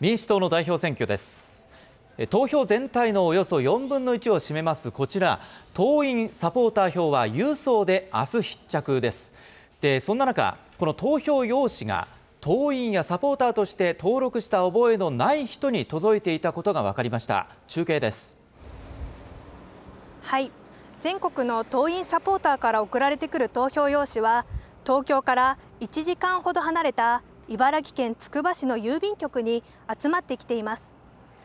民主党の代表選挙です投票全体のおよそ4分の1を占めますこちら党員サポーター票は郵送で明日必着ですでそんな中この投票用紙が党員やサポーターとして登録した覚えのない人に届いていたことが分かりました中継ですはい全国の党員サポーターから送られてくる投票用紙は東京から1時間ほど離れた茨城県つくば市の郵便局に集まってきています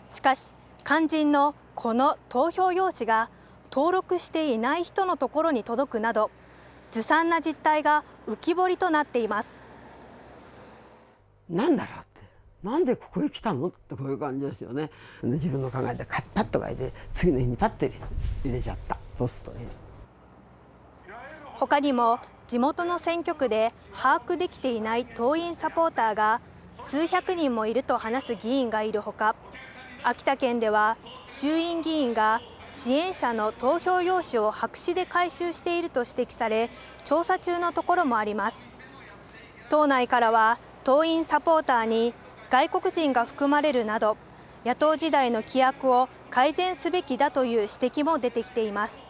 しかし肝心のこの投票用紙が登録していない人のところに届くなどずさんな実態が浮き彫りとなっていますなんだろうってなんでここへ来たのってこういう感じですよね自分の考えでカッパッと書いて次の日にパッと入れちゃったポストに他にも地元の選挙区で把握できていない党員サポーターが数百人もいると話す議員がいるほか秋田県では衆院議員が支援者の投票用紙を白紙で回収していると指摘され調査中のところもあります党内からは党員サポーターに外国人が含まれるなど野党時代の規約を改善すべきだという指摘も出てきています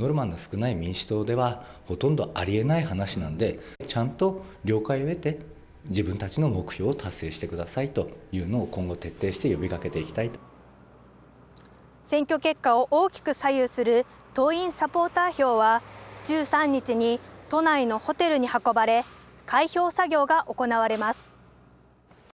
ノルマの少ない民主党ではほとんどありえない話なんでちゃんと了解を得て自分たちの目標を達成してくださいというのを今後徹底して呼びかけていきたいと選挙結果を大きく左右する党員サポーター票は13日に都内のホテルに運ばれ開票作業が行われます